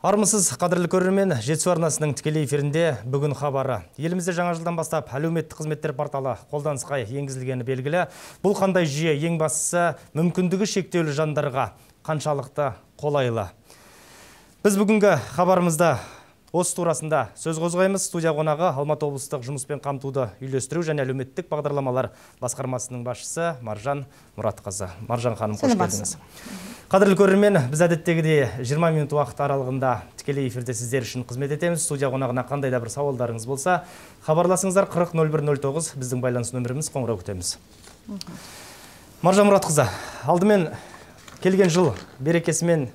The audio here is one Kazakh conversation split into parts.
армысыз қадірлі көрермен жетісу арнасының тікелей эфирінде бүгін хабары елімізде жаңа жылдан бастап әлеуметтік қызметтер порталы қолданысқа енгізілгені белгілі бұл қандай жүйе ең бастысы мүмкіндігі шектеулі жандарға қаншалықты қолайлы біз бүгінгі хабарымызда осы турасында сөз қозғаймыз студия қонағы алматы облыстық жұмыспен қамтуды үйлестіру және әлеуметтік бағдарламалар басқармасының басшысы маржан мұратқызы маржан ханым қош келдіңіз қадірлі көрермен біз әдеттегідей 20 минут уақыт аралығында тікелей эфирде сіздер үшін қызмет етеміз студия қонағына қандай да бір сауалдарыңыз болса хабарласыңыздар 400109 біздің байланыс нөміріміз қоңырау күтеміз маржан мұратқызы алдымен келген жыл берекесімен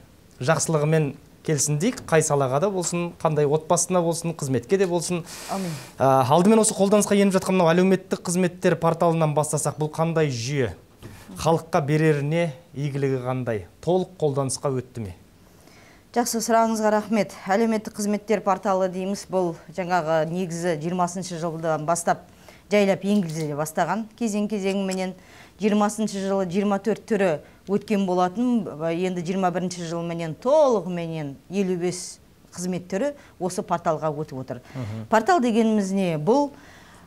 жақсылығымен келсін дейік қай салаға да болсын қандай отбасына болсын қызметке де болсын ә, алдымен осы қолданысқа еніп жатқан әлеуметтік қызметтер порталынан бастасақ бұл қандай жүйе халыққа береріне игілігі қандай толық қолданысқа өтті ме жақсы сұрағыңызға рахмет әлеуметтік қызметтер порталы дейміз бұл жаңағы негізі 20 жылдан бастап жайлап енгізіле бастаған кезең кезеңіменен 20 жылы 24 түрі өткен болатын енді 21 жылменен толығыменен 55 қызмет түрі осы порталға өтіп отыр портал дегеніміз не бұл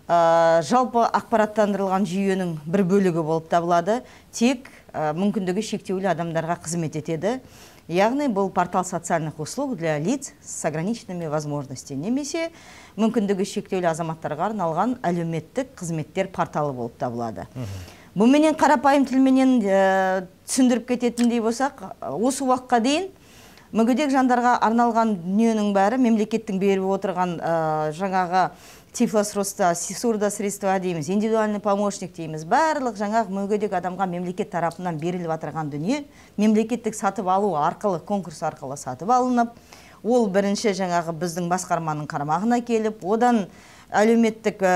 Э, жалпы ақпараттандырылған жүйенің бір бөлігі болып табылады тек э, мүмкіндігі шектеулі адамдарға қызмет етеді яғни бұл портал социальных услуг для лиц с ограниченными возможностями немесе мүмкіндігі шектеулі азаматтарға арналған әлеуметтік қызметтер порталы болып табылады бұменен қарапайым тілменен ә, э, түсіндіріп кететіндей болсақ осы уақытқа дейін мүгедек жандарға арналған дүниенің бәрі мемлекеттің беріп отырған ә, жаңағы тифлосросты сисурда средства дейміз индивидуальный помощник дейміз барлық жаңақ мүгедек адамға мемлекет тарапынан беріліп жатырған дүние мемлекеттік сатып алу арқылы конкурс арқылы сатып алынып ол бірінші жаңағы біздің басқарманың қармағына келіп одан әлеуметтік э,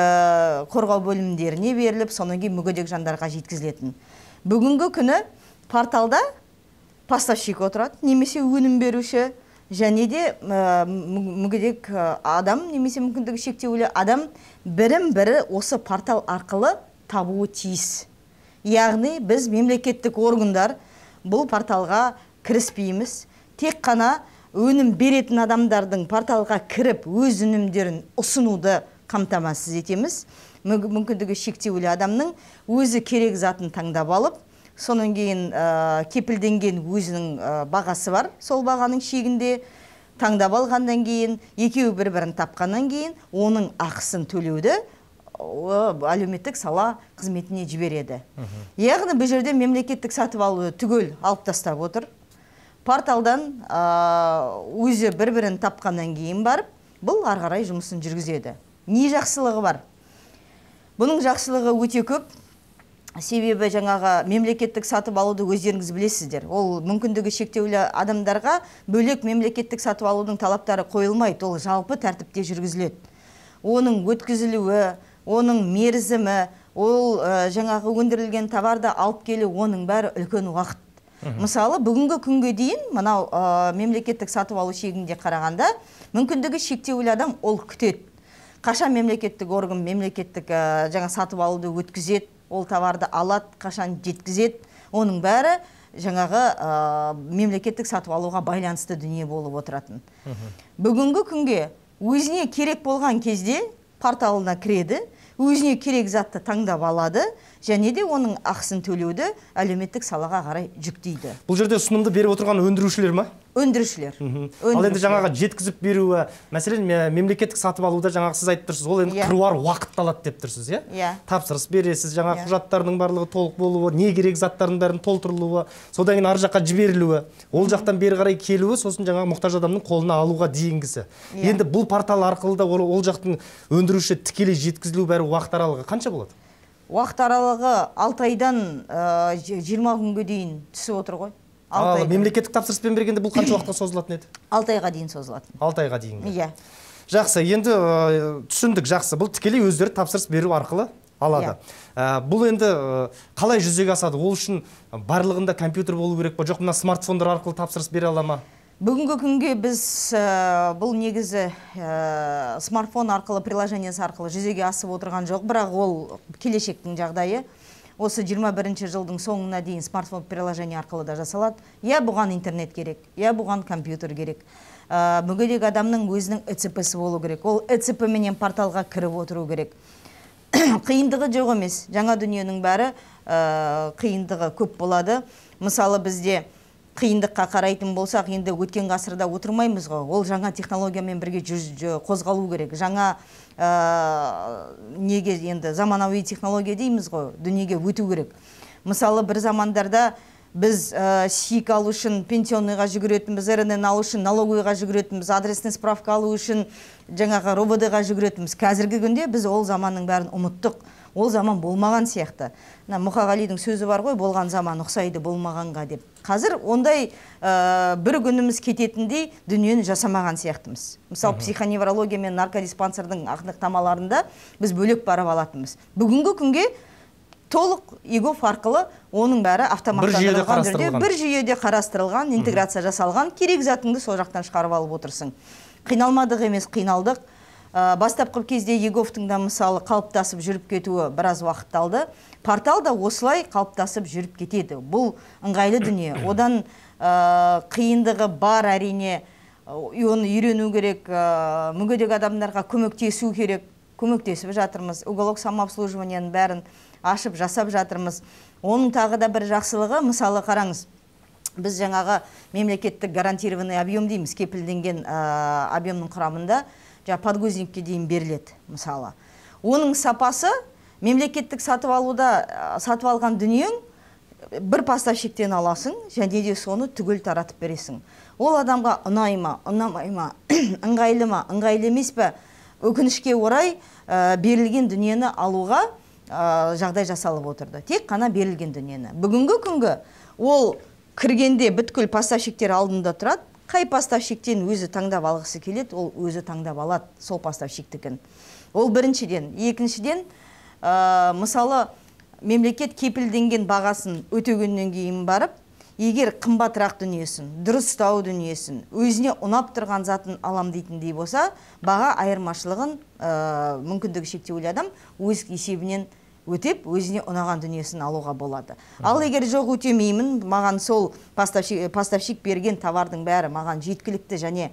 қорғау бөлімдеріне беріліп содан кейін мүгедек жандарға жеткізілетін бүгінгі күні порталда поставщик отырады немесе өнім беруші және де мүгедек адам немесе мүмкіндігі шектеулі адам бірін бірі осы портал арқылы табуы тиіс яғни біз мемлекеттік органдар бұл порталға кіріспейміз тек қана өнім беретін адамдардың порталға кіріп өз өнімдерін ұсынуды қамтамасыз етеміз мүмкіндігі шектеулі адамның өзі керек затын таңдап алып Соның кейін э, кепілденген өзінің э, бағасы бар сол бағаның шегінде таңдап алғаннан кейін екеуі бір бірін тапқаннан кейін оның ақысын төлеуді әлеуметтік сала қызметіне жібереді яғни бұл жерде мемлекеттік сатып алуды түгел алып тастап отыр порталдан э, өзі бір бірін тапқаннан кейін барып бұл ары жұмысын жүргізеді не жақсылығы бар бұның жақсылығы өте көп себебі жаңағы мемлекеттік сатып алуды өздеріңіз білесіздер ол мүмкіндігі шектеулі адамдарға бөлек мемлекеттік сатып алудың талаптары қойылмайды ол жалпы тәртіпте жүргізіледі оның өткізілуі оның мерзімі ол ә, жаңағы өндірілген товарды алып келу оның бәрі үлкен уақыт мысалы бүгінгі күнге дейін мынау ә, мемлекеттік сатып алу шегінде қарағанда мүмкіндігі шектеулі адам ол күтеді қашан мемлекеттік орган мемлекеттік ә, жаңа сатып алуды өткізеді ол товарды алат, қашан жеткізеді оның бәрі жаңағы мемлекеттік сатып алуға байланысты дүние болып отыратын бүгінгі күнге өзіне керек болған кезде порталына кіреді өзіне керек затты таңдап алады және де оның ақысын төлеуді әлеуметтік салаға қарай жүктейді бұл жерде ұсынымды беріп отырған өндірушілер ма өндірушілер ал енді жаңағы жеткізіп беруі мәселен мемлекеттік сатып алуда жаңағы сіз айтып тұрсыз ол иә. енді қыруар уақытты алады деп тұрсыз иә иә тапсырыс бересіз жаңағы иә. құжаттардың барлығы толық болуы не керек заттардың бәрін толтырылуы содан кейін ар жаққа жіберілуі ол жақтан бері қарай келуі сосын жаңағы мұқтаж адамның қолына алуға дейінгісі иә. енді бұл портал арқылы да ол, жақтың өндіруші тікелей жеткізілуі бәрі уақыт аралығы қанша болады уақыт аралығы алты айдан э, жиырма күнге дейін түсіп отыр ғой ал мемлекеттік тапсырыспен бергенде бұл қанша уақытқа созылатын еді алты айға дейін созылатын алты айға дейін иә жақсы енді э, түсіндік жақсы бұл тікелей өздері тапсырыс беру арқылы алады иә. э, бұл енді э, қалай жүзеге асады ол үшін барлығында компьютер болу керек па жоқ мына смартфондар арқылы тапсырыс бере ала ма бүгінгі күнге біз бұл негізі смартфон арқылы приложениесі арқылы жүзеге асып отырған жоқ бірақ ол келешектің жағдайы осы 21 жылдың соңына дейін смартфон приложение арқылы да жасалады иә бұған интернет керек иә бұған компьютер керек ә, мүгедек адамның өзінің эцпсі болу керек ол эцп менен порталға кіріп отыру керек қиындығы жоқ емес жаңа дүниенің бәрі ә, қиындығы көп болады мысалы бізде қиындыққа қарайтын болсақ енді өткен ғасырда отырмаймыз ғой ол жаңа технологиямен бірге жүз қозғалу керек жаңа ә, неге енді заманауи технология дейміз ғой дүниеге өту керек мысалы бір замандарда біз ә, сик алу үшін пенсионныйға жүгіретінбіз рнн алу үшін налоговыйға жүгіретінбіз адресный справка алу үшін жаңағы ровд ға жүгіретінбіз қазіргі күнде біз ол заманның бәрін ұмыттық ол заман болмаған сияқты мына мұқағалидың сөзі бар ғой болған заман ұқсайды болмағанға деп қазір ондай ә, бір күніміз кететіндей дүниені жасамаған сияқтымыз мысалы психоневрология мен наркодиспансердің анықтамаларында біз бөлек барып алатынбыз бүгінгі күнге толық егов арқылы оның бәрі автоматтандырылған бір жүйеде қарастырылған интеграция жасалған керек затыңды сол жақтан шығарып алып отырсың қиналмадық емес қиналдық ә, э, бастапқы кезде еговтың да мысалы қалыптасып жүріп кетуі біраз уақыт алды портал да осылай қалыптасып жүріп кетеді бұл ыңғайлы дүние одан ә, қиындығы бар әрине э, оны үйрену керек ә, мүгедек адамдарға көмектесу керек көмектесіп жатырмыз уголок самообслуживаниенің бәрін ашып жасап жатырмыз оның тағы да бір жақсылығы мысалы қараңыз біз жаңағы мемлекеттік гарантированный объем дейміз кепілденген ә, объемның құрамында жа подгузникке дейін беріледі мысалы оның сапасы мемлекеттік сатып алуда сатып алған дүниең э, бір поставщиктен аласың және де соны түгел таратып бересің ол адамға ұнай ма ұнамай ма ыңғайлы ма ыңғайлы емес пе өкінішке орай ә, берілген дүниені алуға э, жағдай жасалып отырды тек қана берілген дүниені бүгінгі күнгі ол кіргенде бүткіл поставщиктер алдында тұрады қай поставщиктен өзі таңдап алғысы келеді ол өзі таңдап алады сол поставщиктікін ол біріншіден екіншіден мысалы мемлекет кепілденген бағасын өтегеннен кейін барып егер қымбатырақ дүниесін дұрыстау дүниесін өзіне ұнап тұрған затын алам дейтіндей болса баға айырмашылығын ә, мүмкіндігі шектеулі адам өз есебінен өтеп өзіне ұнаған дүниесін алуға болады ал егер жоқ өтемеймін маған сол э, поставщик, берген товардың бәрі маған жеткілікті және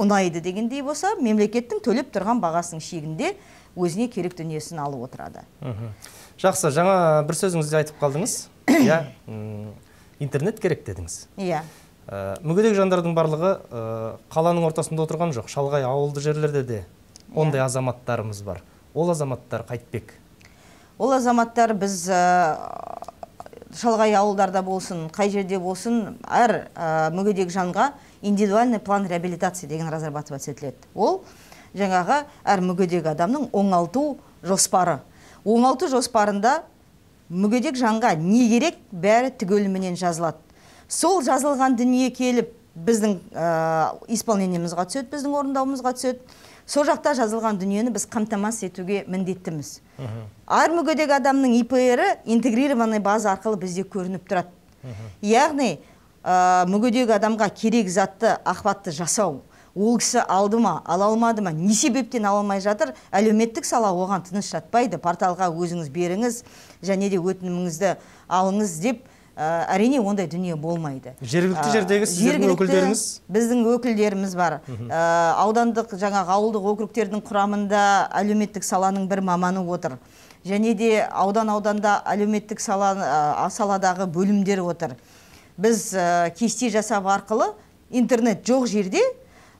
ұнайды дегендей болса мемлекеттің төлеп тұрған бағасының шегінде өзіне керек дүниесін алып отырады жақсы жаңа бір сөзіңізде айтып қалдыңыз иә интернет керек дедіңіз иә э, мүгедек жандардың барлығы э, қаланың ортасында отырған жоқ шалғай ауылды жерлерде де иә. ондай азаматтарымыз бар ол азаматтар қайтпек ол азаматтар біз э, шалғай ауылдарда болсын қай жерде болсын әр э, мүгедек жанға индивидуальный план реабилитации деген разрабатывать етіледі ол жаңағы әр мүгедек адамның оңалту жоспары оңалту жоспарында мүгедек жанға не керек бәрі түгеліменен жазылады сол жазылған дүние келіп біздің ә, исполнениемізға түседі біздің орындауымызға түседі сол жақта жазылған дүниені біз қамтамасыз етуге міндеттіміз әр мүгедек адамның ипр интегрированный база арқылы бізде көрініп тұрады яғни ә, мүгедек адамға керек затты ақпатты жасау ол кісі алды ма ала алмады ма не себептен ала алмай жатыр әлеуметтік сала оған тыныш жатпайды порталға өзіңіз беріңіз және де өтініміңізді алыңыз деп ә, әрине ондай дүние болмайды жергілікті э, жердегі сіздердің өкілдеріңіз біздің өкілдеріміз бар ә, аудандық жаңа ауылдық округтердің құрамында әлеуметтік саланың бір маманы отыр және де аудан ауданда әлеуметтік сала, ә, саладағы бөлімдер отыр біз ә, кесте жасап арқылы интернет жоқ жерде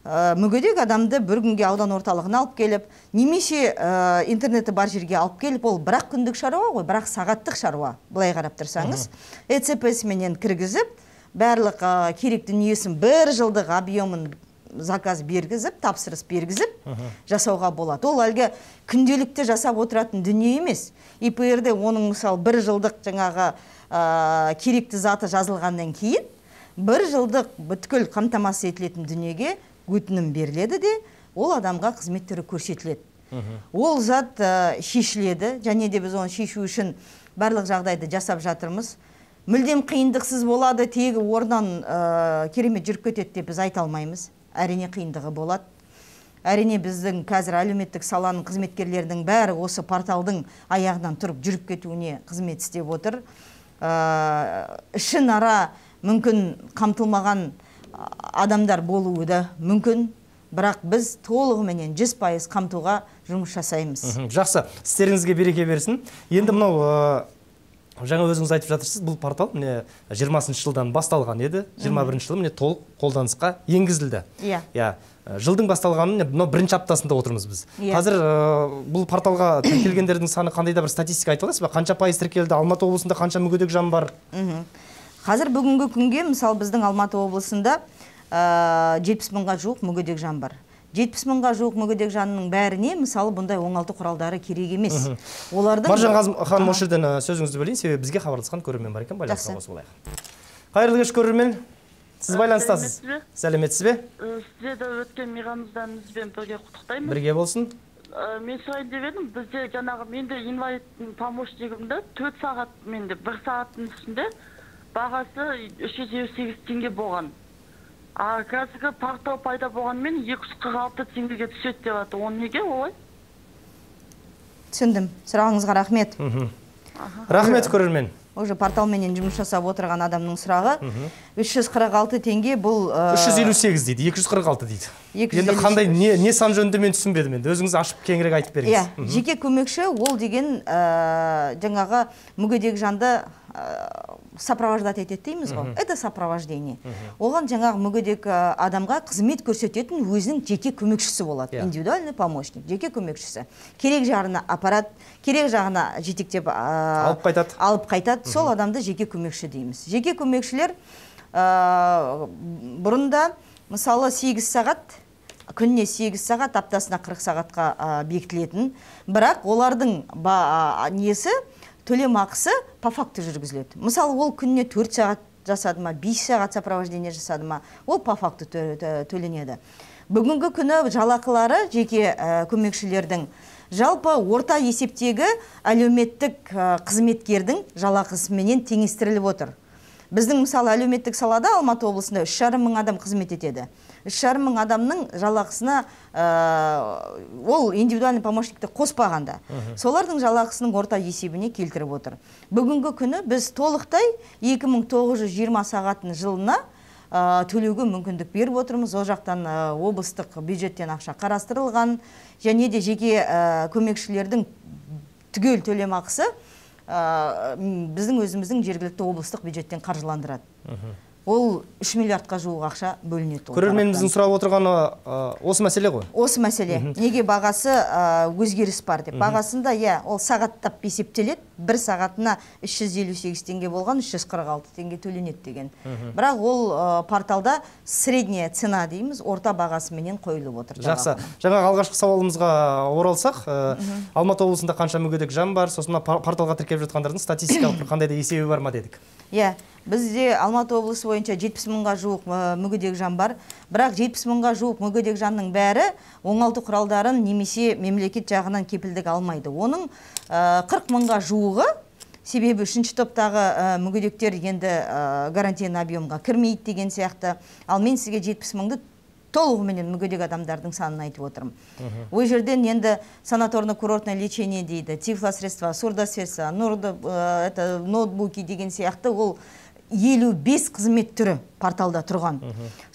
Э, мүгедек адамды бір күнге аудан орталығына алып келіп немесе э, интернеті бар жерге алып келіп ол бірақ күндік шаруа ғой бірақ сағаттық шаруа былай қарап тұрсаңыз эцпс менен кіргізіп барлық ә, керек дүниесін бір жылдық объемын заказ бергізіп тапсырыс бергізіп жасауға болады ол әлгі күнделікті жасап отыратын дүние емес де оның мысалы бір жылдық жаңағы ә, керекті заты жазылғаннан кейін бір жылдық бүткіл қамтамасыз етілетін дүниеге өтінім беріледі де ол адамға қызмет түрі көрсетіледі ол зат ә, шешіледі және де біз оны шешу үшін барлық жағдайды жасап жатырмыз мүлдем қиындықсыз болады тегі орнынан ә, керемет жүріп кетеді деп біз айта алмаймыз әрине қиындығы болады әрине біздің қазір әлеуметтік саланың қызметкерлерінің бәрі осы порталдың аяғынан тұрып жүріп кетуіне қызмет істеп отыр ә, э, ара мүмкін қамтылмаған адамдар болуы да мүмкін бірақ біз толығыменен жүз пайыз қамтуға жұмыс жасаймыз жақсы істеріңізге береке берсін енді мынау жаңа өзіңіз айтып жатырсыз бұл портал міне жиырмасыншы жылдан басталған еді жиырма бірінші жылы міне толық қолданысқа енгізілді иә иә жылдың басталғанын мынау бірінші аптасында отырмыз біз иә. қазір бұл порталға тіркелгендердің саны қандай да бір статистика айта аласыз ба қанша пайыз тіркелді алматы облысында қанша мүгедек жан бар қазір бүгінгі күнге мысалы біздің алматы облысында э, жетпіс ә, мыңға жуық мүгедек жан бар жетпіс мыңға жуық мүгедек жанның бәріне мысалы бұндай оңалту құралдары керек емес олардың маржан ханым осы жерден сөзіңізді бөлейін себебі бізге хабарласқан көрермен бар екен байланысқа қосып алайық қайырлы кеш көрермен сіз байланыстасыз сәлеметсіз бе э, сізді де өткен мейрамыңызбен бірге құттықтаймын бірге болсын э, мен сұрайын деп едім бізде жаңағы менде инвалид помощнигімді төрт сағат менде бір сағаттың ішінде бағасы үш жүз елу сегіз теңге болған а қазіргі портал пайда болғанмен екі жүз қырық алты теңгеге түседі деп жатыр оны неге олай түсіндім сұрағыңызға рахмет рахмет көрермен уже порталменен жұмыс жасап отырған адамның сұрағы үш жүз қырық алты теңге бұл үш жүз елу сегіз дейді екі жүз қырық алты дейді енді қандай не, не сан жөнінде мен түсінбедім енді өзіңіз ашып кеңірек айтып беріңіз иә жеке көмекші ол деген жаңағы мүгедек жанды Э, сопровождать етеді дейміз ғой это сопровождение оған жаңағы мүгедек э, адамға қызмет көрсететін өзінің жеке көмекшісі болады иә. индивидуальный помощник жеке көмекшісі керек жағына апарат керек жағына жетектеп э, алып қайтады алып қайтады сол адамды жеке көмекші дейміз жеке көмекшілер бұрында мысалы 8 сағат күніне 8 сағат аптасына 40 сағатқа бекітілетін бірақ олардың несі төлем ақысы по факту жүргізіледі мысалы ол күніне төрт сағат жасады ма бес сағат сопровождение жасады ма ол по факту төленеді бүгінгі күні жалақылары жеке э, көмекшілердің жалпы орта есептегі әлеуметтік э, қызметкердің жалақысыменен теңестіріліп отыр біздің мысалы әлеуметтік салада алматы облысында үш жарым мың адам қызмет етеді үш жарым мың адамның жалақысына ә, ол индивидуальный помощникті қоспағанда солардың жалақысының орта есебіне келтіріп отыр бүгінгі күні біз толықтай 2920 сағатын жылына ә, төлеуге мүмкіндік беріп отырмыз ол жақтан э, облыстық бюджеттен ақша қарастырылған және де жеке ә, көмекшілердің түгел төлемақысы біздің өзіміздің жергілікті облыстық бюджеттен қаржыландырады ол үш миллиардқа жуық ақша бөлінеді көрерменіміздің сұрап отырғаны осы мәселе ғой осы мәселе неге бағасы өзгеріс бар деп бағасында иә ол сағаттап есептеледі бір сағатына 358 теңге болған 346 теңге төленеді деген бірақ ол порталда средняя цена дейміз орта бағасыменен қойылып отыр жақсы жаңағы алғашқы сауалымызға оралсақ алматы облысында қанша мүгедек жан бар сосын порталға тіркеліп жатқандардың статистикалық қандай да есебі бар ма дедік иә yeah бізде алматы облысы бойынша жетпіс мыңға жуық мүгедек жан бар бірақ жетпіс мыңға жуық мүгедек жанның бәрі оңалту құралдарын немесе мемлекет жағынан кепілдік алмайды оның қырық мыңға жуығы себебі үшінші топтағы мүгедектер енді гарантийный объемға кірмейді деген сияқты ал мен сізге жетпіс мыңды толығыменен мүгедек адамдардың санын айтып отырмын ол жерден енді санаторно курортное лечение дейді тифлосредства сурдосредства это ноутбуки деген сияқты ол елу бес қызмет түрі порталда тұрған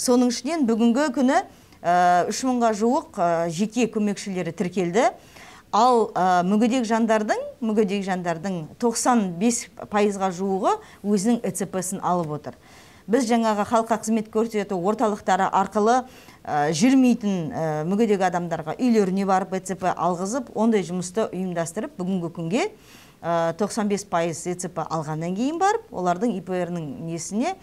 соның ішінен бүгінгі күні э, үш мыңға жуық э, жеке көмекшілері тіркелді ал э, мүгедек жандардың мүгедек жандардың 95 пайызға жуығы өзінің сын алып отыр біз жаңағы халыққа қызмет көрсету орталықтары арқылы жүрмейтін мүгедек адамдарға үйлеріне барып эцп алғызып ондай жұмысты ұйымдастырып бүгінгі күнге 95% бес пайыз алғаннан кейін барып олардың ИПР-нің несіне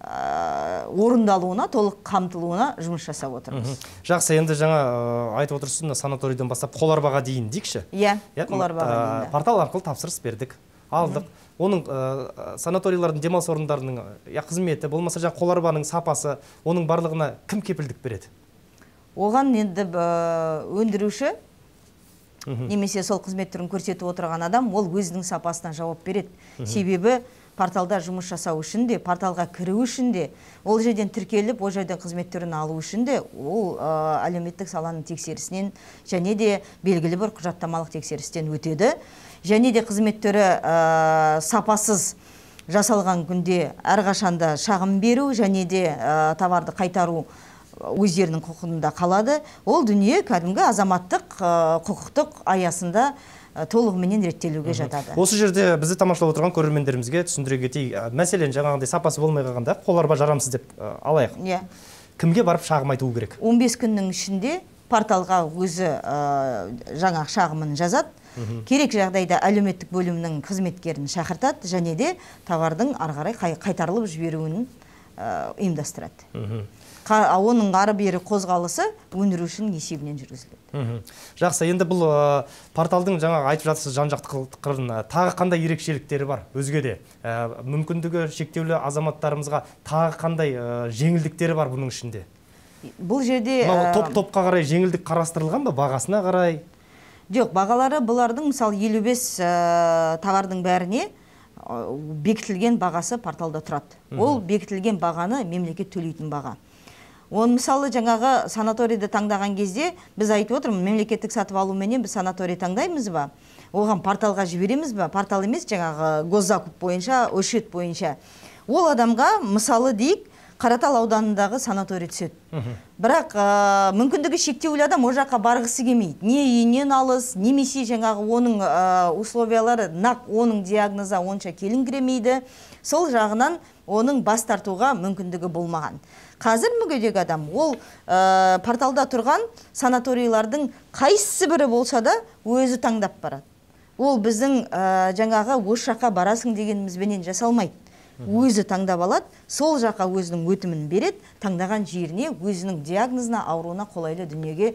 э, орындалуына толық қамтылуына жұмыс жасап отырмыз жақсы енді жаңа э, айтып отырсыз санаторийден бастап қоларбаға дейін дейікші иә, иә қоларбаға э, дейін портал арқылы тапсырыс бердік алдық оның санаторийлардың демалыс орындарының иә, қызметі болмаса жаңағы қоларбаның сапасы оның барлығына кім кепілдік береді оған енді өндіруші немесе сол қызмет түрін көрсетіп отырған адам ол өзінің сапасына жауап береді себебі порталда жұмыс жасау үшін де порталға кіру үшін де ол жерден тіркеліп ол жерден қызмет түрін алу үшін де ол әлеуметтік саланың тексерісінен және де белгілі бір құжаттамалық тексерістен өтеді және де қызмет түрі сапасыз жасалған күнде әрқашанда шағым беру және де ә, товарды қайтару өздерінің құқығында қалады ол дүние кәдімгі азаматтық құқықтық аясында толығыменен реттелуге жатады осы жерде бізді тамашалап отырған көрермендерімізге түсіндіре кетейік мәселен жаңағыдай сапасы болмай қалғанда қоларба жарамсыз деп алайық иә кімге барып шағым айту керек 15 күннің ішінде порталға өзі ә, жаңа шағымын жазады керек жағдайда әлеуметтік бөлімнің қызметкерін шақыртады және де товардың ары қарай қайтарылып жіберуін ұйымдастырады оның ары бері қозғалысы өндірушінің есебінен жүргізіледі жақсы енді бұл порталдың жаңа айтып жатырсыз жан жақты қырын тағы қандай ерекшеліктері бар өзге де мүмкіндігі шектеулі азаматтарымызға тағы қандай жеңілдіктері бар бұның ішінде бұл жерде топ топқа қарай жеңілдік қарастырылған ба бағасына қарай жоқ бағалары бұлардың мысалы елу бес тағардың бәріне бекітілген бағасы порталда тұрады ол бекітілген бағаны мемлекет төлейтін баға оны мысалы жаңағы санаторийді таңдаған кезде біз айтып отырмын мемлекеттік сатып алуменен біз санаторий таңдаймыз ба оған порталға жібереміз ба портал емес жаңағы госзакуп бойынша өшет бойынша ол адамға мысалы дейік қаратал ауданындағы санаторий түседі бірақ ә, мүмкіндігі шектеулі адам ол жаққа барғысы келмейді не үйінен алыс немесе жаңағы оның ә, условиялары нақ оның диагнозы онша келіңкіремейді сол жағынан оның бас тартуға мүмкіндігі болмаған қазір мүгедек адам ол ә, порталда тұрған санаторийлардың қайсысы бірі болса да өзі таңдап барады ол біздің ә, жаңағы осы жаққа барасың дегенімізбенен жасалмайды өзі таңдап алады сол жаққа өзінің өтімін береді таңдаған жеріне өзінің диагнозына ауруына қолайлы дүниеге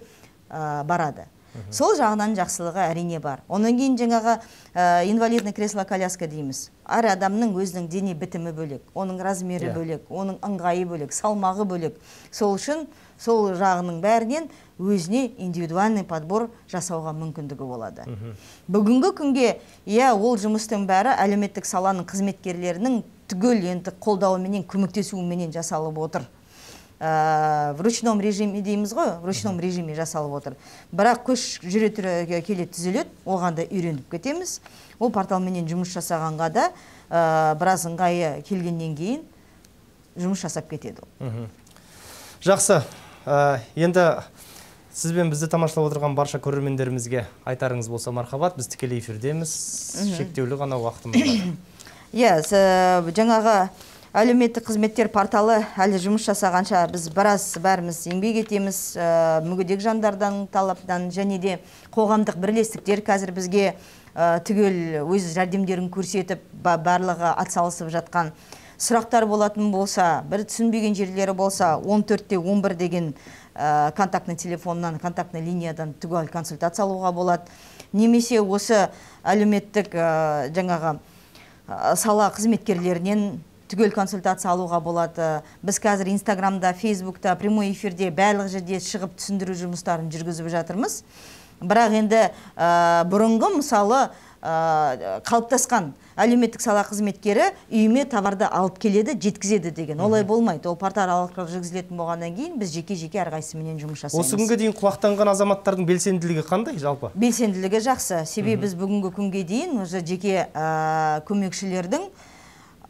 ә, барады сол жағынан жақсылығы әрине бар Оның кейін жаңағы ә, инвалидный кресло коляска дейміз әр адамның өзінің дене бітімі бөлек оның размері иә. бөлек оның ыңғайы бөлек салмағы бөлек сол үшін сол жағының бәрінен өзіне индивидуальный подбор жасауға мүмкіндігі болады бүгінгі күнге иә ол жұмыстың бәрі әлеуметтік саланың қызметкерлерінің түгел енді қолдауыменен көмектесуіменен жасалып отыр ә, в ручном режиме дейміз ғой в ручном режиме жасалып отыр бірақ көш жүре тұра келе түзеледі оған да үйреніп кетеміз ол порталменен жұмыс жасағанға да ә, біраз ыңғайы келгеннен кейін жұмыс жасап кетеді жақсы ә, енді сіз бізді тамашалап отырған барша көрермендерімізге айтарыңыз болса мархабат біз тікелей эфирдеміз шектеулі ғана уақытымыз иә жаңағы әлеуметтік қызметтер порталы әлі жұмыс жасағанша біз біраз бәріміз еңбек етеміз ә, мүгедек жандардан талаптан және де қоғамдық бірлестіктер қазір бізге ә, түгел өз жәрдемдерін көрсетіп барлығы атсалысып жатқан сұрақтар болатын болса бір түсінбеген жерлері болса 14 те 11 деген ә, контактный телефоннан контактный линиядан түгел консультация алуға болады немесе осы әлеуметтік ә, жаңағы ә, сала қызметкерлерінен түгел консультация алуға болады біз қазір инстаграмда фейсбукта прямой эфирде барлық жерде шығып түсіндіру жұмыстарын жүргізіп жатырмыз бірақ енді ә, бұрынғы мысалы ә, қалыптасқан әлеуметтік сала қызметкері үйіме товарды алып келеді жеткізеді деген олай болмайды ол портал арқылы жүргізілетін болғаннан кейін біз жеке жеке әрқайсысыменен жұмыс жасаймыз осы күнге дейін құлақтанған азаматтардың белсенділігі қандай жалпы белсенділігі жақсы себебі біз бүгінгі күнге дейін уже жеке ә, көмекшілердің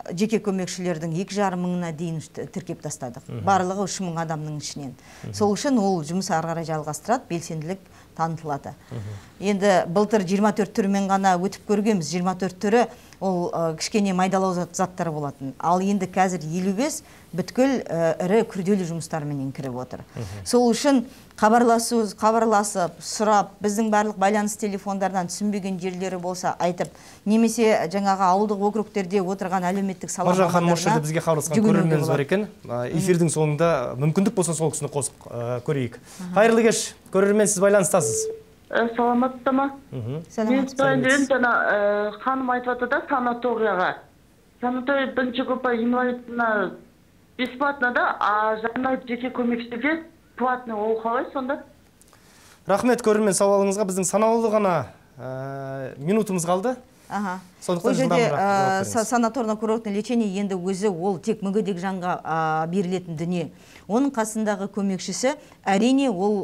жеке көмекшілердің екі жарым мыңына дейін тіркеп тастадық барлығы үш мың адамның ішінен сол үшін ол жұмыс ары қарай жалғастырады белсенділік танытылады енді былтыр 24 түрімен ғана өтіп көргенбіз 24 түрі ол кішкене майдалау заттар болатын ал енді қазір елу бес бүткіл ірі күрделі жұмыстарменен кіріп отыр сол үшін хабарласу хабарласып сұрап біздің барлық байланыс телефондардан түсінбеген жерлері болса айтып немесе жаңағы ауылдық округтерде отырған әлеуметтік сала ханым осы жерде бізге хабарласқан көрерменіміз бар екен эфирдің соңында мүмкіндік болса сол кісіні қосып көрейік қайырлы кеш көрермен сіз байланыстасыз Э, саламатсыздар ма мен сұрайын деп едім жаңа э, ханым айтып жатыр да санаторияға санаторий бірінші группа инвалидына бесплатно да а жаңағы жеке көмекшіге платный ол қалай сонда рахмет көрермен сауалыңызға біздің санаулы ғана э, минутымыз қалды Аха жерде санаторно курортный лечение енді өзі ол тек мүгедек жанға берілетін дүние оның қасындағы көмекшісі әрине ол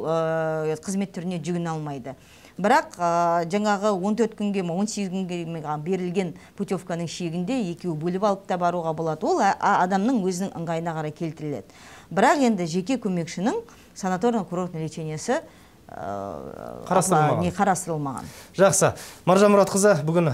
қызмет түріне жүгіне алмайды бірақ жаңағы 14 күнге ма 18 күнге берілген путевканың шегінде екеу бөліп алып та баруға болады ол адамның өзінің ыңғайына қарай келтіріледі бірақ енді жеке көмекшінің санаторно курортный лечениесі Э, не қарастырылмаған жақсы маржан мұратқызы бүгін э,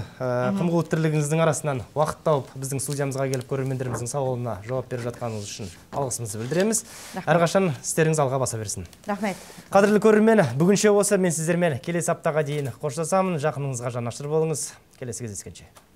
қымғы тірлігіңіздің арасынан уақыт тауып біздің студиямызға келіп көрермендеріміздің сауалына жауап беріп жатқаныңыз үшін алғысымызды білдіреміз әрқашан істеріңіз алға баса берсін рахмет қадірлі көрермен бүгінше осы мен сіздермен келесі аптаға дейін қоштасамын жақыныңызға жанашыр болыңыз келесі кездескенше